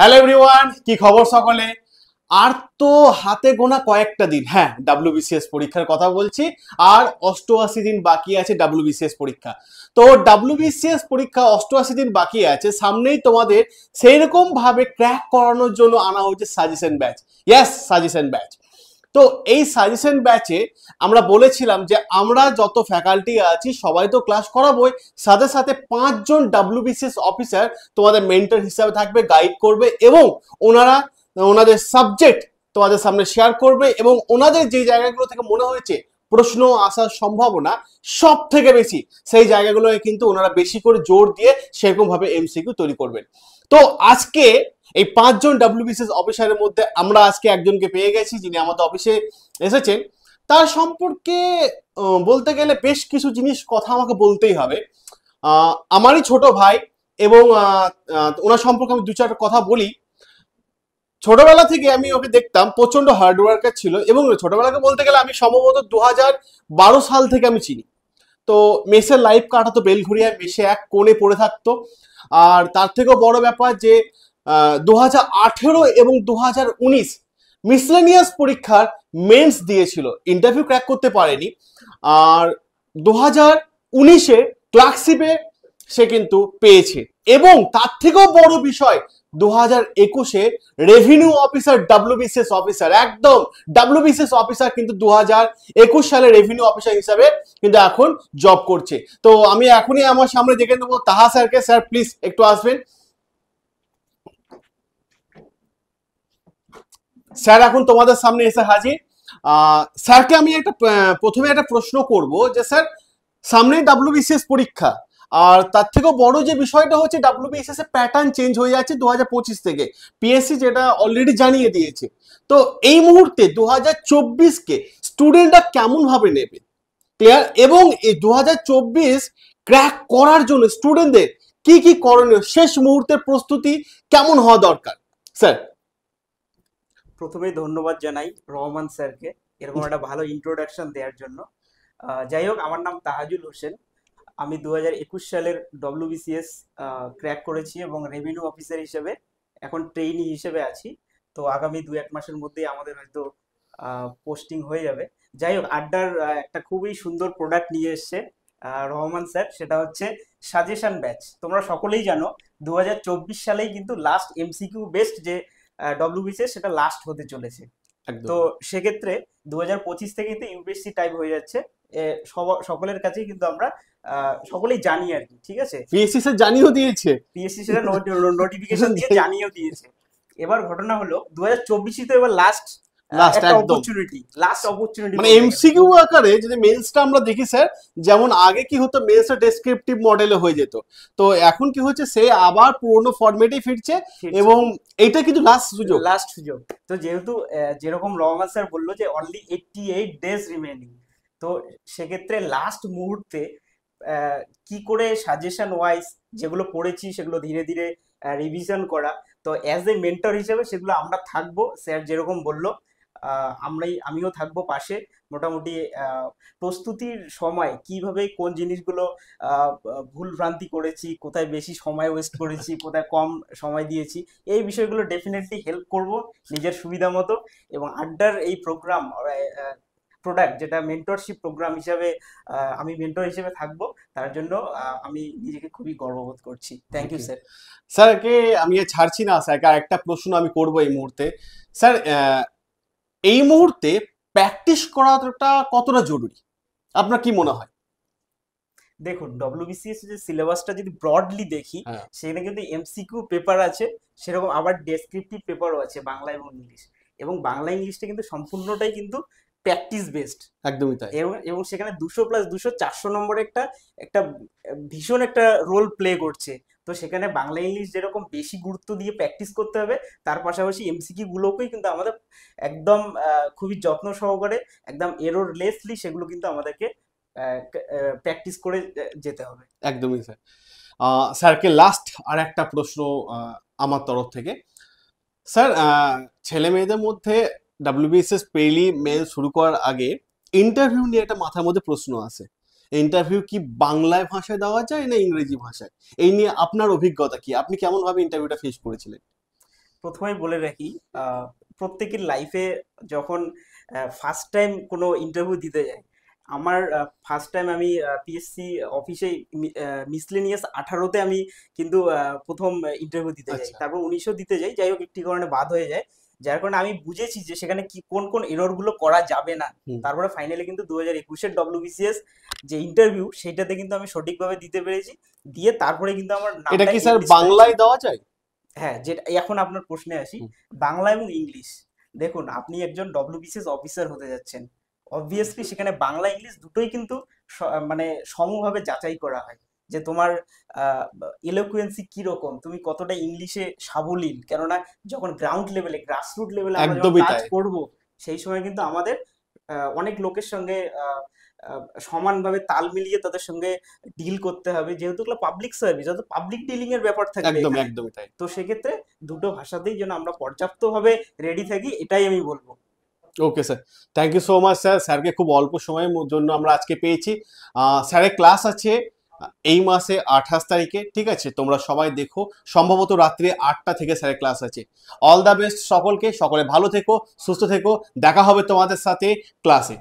Hello everyone কি খবর সকলে আর তো হাতে গোনা কয়েকটা দিন হ্যাঁ বিসিএস পরীক্ষার কথা বলছি আর অষ্টআশি দিন বাকি আছে বিসিএস পরীক্ষা তো ডাব্লিউ বিসিএস পরীক্ষা অষ্টআশি দিন বাকি আছে সামনেই তোমাদের সেই রকমভাবে ক্র্যাক করানোর জন্য আনা হয়েছে suggestion batch yes suggestion batch তো এই সাজেশন ব্যাচে আমরা বলেছিলাম যে আমরা যত ফ্যাকাল্টি আছি সবাই তো ক্লাস করাবোই সাথে সাথে পাঁচজন ডাব্লিউবিসিএস অফিসার তোমাদের মেন্টর হিসাবে থাকবে গাইড করবে এবং ওনারা ওনাদের সাবজেক্ট তোমাদের সামনে শেয়ার করবে এবং ওনাদের যে জায়গাগুলো থেকে মনে হয়েছে প্রশ্ন আসার সম্ভাবনা সব থেকে বেশি সেই জায়গাগুলোয় কিন্তু ওনারা বেশি করে জোর দিয়ে সেরকমভাবে এমসিকিউ তৈরি করবেন তো আজকে এই পাঁচজন ডাব্লিউবিসিএস অফিসারের মধ্যে আমরা আজকে একজনকে পেয়ে গেছি যিনি আমাদের অফিসে এসেছেন তার সম্পর্কে বলতে গেলে বেশ কিছু জিনিস কথা আমাকে বলতেই হবে আমারই ছোট ভাই এবং ওনার সম্পর্কে আমি দু চারটা কথা বলি ছোটবেলা থেকে আমি ওকে দেখতাম প্রচন্ড হার্ডওয়ার্কার ছিল এবং ছোটবেলাকে বলতে গেলে আমি সম্ভবত দু বারো সাল থেকে আমি চিনি তো মেসের লাইফ কাটাতো বেলঘুরিয়ায় মেসে এক কোণে পড়ে থাকতো আর তার থেকেও বড় ব্যাপার যে দু এবং দু মিসলেনিয়াস পরীক্ষার মেন্স দিয়েছিল ইন্টারভিউ ক্র্যাক করতে পারেনি আর দু হাজার উনিশে ক্লার্কশিপে সে কিন্তু পেয়েছে এবং তার থেকেও বড় বিষয় দু হাজার একুশে রেভিনিউ অফিসার ডাব্লিউবিসিএস অফিসার একদম ডাব্লিউবিসিএস অফিসার কিন্তু দু হাজার একুশ সালে রেভিনিউ অফিসার হিসাবে কিন্তু এখন জব করছে তো আমি এখনই আমার সামনে দেখে নেবো তাহা স্যারকে স্যার প্লিজ একটু আসবেন স্যার এখন তোমাদের সামনে এসে হাজির স্যারকে আমি একটা প্রথমে একটা প্রশ্ন করব যে স্যার সামনেই ডাব্লিউবিসিএস পরীক্ষা আর তার থেকেও বড় যে বিষয়টা হচ্ছে ডাব্লিউবিএসএস এর প্যাটার্ন চেঞ্জ হয়ে যাচ্ছে দু থেকে পিএসসি যেটা অলরেডি জানিয়ে দিয়েছে তো এই মুহূর্তে দু হাজার কে স্টুডেন্টরা কেমনভাবে নেবে ক্লিয়ার এবং এই দু ক্র্যাক করার জন্য স্টুডেন্টদের কি কি করণীয় শেষ মুহূর্তের প্রস্তুতি কেমন হওয়া দরকার স্যার প্রথমেই ধন্যবাদ জানাই রহমান স্যারকে এরকম একটা ভালো ইন্ট্রোডাকশন দেওয়ার জন্য যাই হোক আমার নাম তাহাজুল হোসেন আমি দু সালের ডব্লিউবিসিএস ক্র্যাক করেছি এবং রেভিনিউ অফিসার হিসেবে এখন ট্রেইনি হিসেবে আছি তো আগামী দু এক মাসের মধ্যেই আমাদের হয়তো পোস্টিং হয়ে যাবে যাই হোক আড্ডার একটা খুবই সুন্দর প্রোডাক্ট নিয়ে এসছে রহমান স্যার সেটা হচ্ছে সাজেশন ব্যাচ তোমরা সকলেই জানো দু সালেই কিন্তু লাস্ট এমসিকিউ বেস্ট যে ডব্লিউবিসিএস সেটা লাস্ট হতে চলেছে তো সেক্ষেত্রে দু হাজার পঁচিশ থেকে কিন্তু ইউপিএসসি টাইপ হয়ে যাচ্ছে সকলের কাছেই কিন্তু আমরা সকলেই জানি আর কি ঠিক আছে পিএসসি স্যার জানিয়েও দিয়েছে পিএসসি স্যার নোটিফিকেশন দিয়ে জানিয়েও দিয়েছে এবার ঘটনা হলো দু হাজার চব্বিশে তো এবার লাস্ট মানে যেমন আগে কি হতো হয়ে যেত তো এখন কি হচ্ছে সে আবার ফিরছে এবং এটা কিন্তু লাস্ট সুযোগ লাস্ট সুযোগ তো যেহেতু অনলি এইট ডেজ রিমেনিং তো সেক্ষেত্রে লাস্ট মুহূর্তে কি করে সাজেশন ওয়াইজ যেগুলো পড়েছি সেগুলো ধীরে ধীরে রিভিশন করা তো অ্যাজ এ মেন্টর হিসেবে সেগুলো আমরা থাকবো স্যার যেরকম বললো আমরাই আমিও থাকবো পাশে মোটামুটি প্রস্তুতির সময় কিভাবে কোন জিনিসগুলো ভুল ভ্রান্তি করেছি কোথায় বেশি সময় ওয়েস্ট করেছি কোথায় কম সময় দিয়েছি এই বিষয়গুলো ডেফিনেটলি হেল্প করব নিজের সুবিধা মতো এবং আড্ডার এই প্রোগ্রাম প্রোডাক্ট যেটা মেন্টরশিপ প্রোগ্রাম হিসাবে আমি মেন্টর হিসেবে থাকবো তার জন্য আমি নিজেকে খুবই গর্ববোধ করছি থ্যাংক ইউ স্যার স্যারকে আমি ছাড়ছি না স্যারকে একটা প্রশ্ন আমি করবো এই মুহূর্তে স্যার এই মুহূর্তে প্র্যাকটিস করাটা কতটা জরুরি আপনার কি মনে হয় দেখুন ডব্লিউবিসিএস যে সিলেবাসটা যদি ব্রডলি দেখি হ্যাঁ। সেখানে কিন্তু এমসিকিউ পেপার আছে সেরকম আবার ডেসক্রিপটিভ পেপারও আছে বাংলা এবং ইংলিশ এবং বাংলা ইংলিশটা কিন্তু সম্পূর্ণটাই কিন্তু প্র্যাকটিস বেসড একদমই তাই এবং এবং সেখানে দুশো প্লাস দুশো চারশো নম্বর একটা একটা ভীষণ একটা রোল প্লে করছে তো সেখানে বাংলা ইংলিশ যেরকম বেশি গুরুত্ব দিয়ে প্র্যাকটিস করতে হবে তার পাশাপাশি গুলোকেই কিন্তু আমাদের একদম খুবই যত্ন সহকারে একদম এরোর লেসলি সেগুলো কিন্তু আমাদেরকে প্র্যাকটিস করে যেতে হবে একদমই স্যার স্যারকে লাস্ট আর একটা প্রশ্ন আমার তরফ থেকে স্যার ছেলে মেয়েদের মধ্যে ডাব্লিউবিএসএস পেলি মেল শুরু করার আগে ইন্টারভিউ নিয়ে একটা মাথার মধ্যে প্রশ্ন আছে ইন্টারভিউ কি বাংলায় ভাষায় দেওয়া যায় না ইংরেজি ভাষায় এই নিয়ে আপনার অভিজ্ঞতা কি আপনি কেমন ভাবে ইন্টারভিউটা ফেস করেছিলেন প্রথমে বলে রাখি প্রত্যেকের লাইফে যখন ফার্স্ট টাইম কোনো ইন্টারভিউ দিতে যায় আমার ফার্স্ট টাইম আমি পিএসসি অফিসে মিসলেনিয়াস আঠারোতে আমি কিন্তু প্রথম ইন্টারভিউ দিতে যাই আচ্ছা। তারপর উনিশও দিতে যাই যাই হোক একটি কারণে বাদ হয়ে যায় যার কারণে আমি বুঝেছি যে সেখানে কি কোন কোন এরর গুলো করা যাবে না তারপরে ফাইনালি কিন্তু দু হাজার একুশের ডব্লিউবিসিএস যে ইন্টারভিউ সেটাতে কিন্তু আমি সঠিকভাবে দিতে পেরেছি দিয়ে তারপরে কিন্তু আমার এটা কি স্যার বাংলায় দেওয়া যায় হ্যাঁ যেটা এখন আপনার প্রশ্নে আসি বাংলা এবং ইংলিশ দেখুন আপনি একজন ডব্লিউবিসিএস অফিসার হতে যাচ্ছেন অবভিয়াসলি সেখানে বাংলা ইংলিশ দুটোই কিন্তু মানে সমভাবে যাচাই করা হয় যে তোমার কি কিরকম তুমি কতটা ইংলিশে সাবলীল কেননা যখন গ্রাউন্ড লেভেলে গ্রাসরুট লেভেলে আমরা কাজ করব সেই সময় কিন্তু আমাদের অনেক লোকের সঙ্গে সমানভাবে তাল মিলিয়ে তাদের সঙ্গে ডিল করতে হবে যেহেতু এগুলো পাবলিক সার্ভিস অর্থাৎ পাবলিক ডিলিং এর ব্যাপার থাকে একদম একদমই তাই তো সেক্ষেত্রে দুটো ভাষাতেই যেন আমরা পর্যাপ্তভাবে রেডি থাকি এটাই আমি বলবো okay sir thank you so much sir স্যারকে খুব অল্প সময়ের জন্য আমরা আজকে পেয়েছি স্যারের ক্লাস আছে এই মাসে আঠাশ তারিখে ঠিক আছে তোমরা সবাই দেখো সম্ভবত রাত্রে আটটা থেকে স্যারের ক্লাস আছে অল দ্য বেস্ট সকলকে সকলে ভালো থেকো সুস্থ থেকো দেখা হবে তোমাদের সাথে ক্লাসে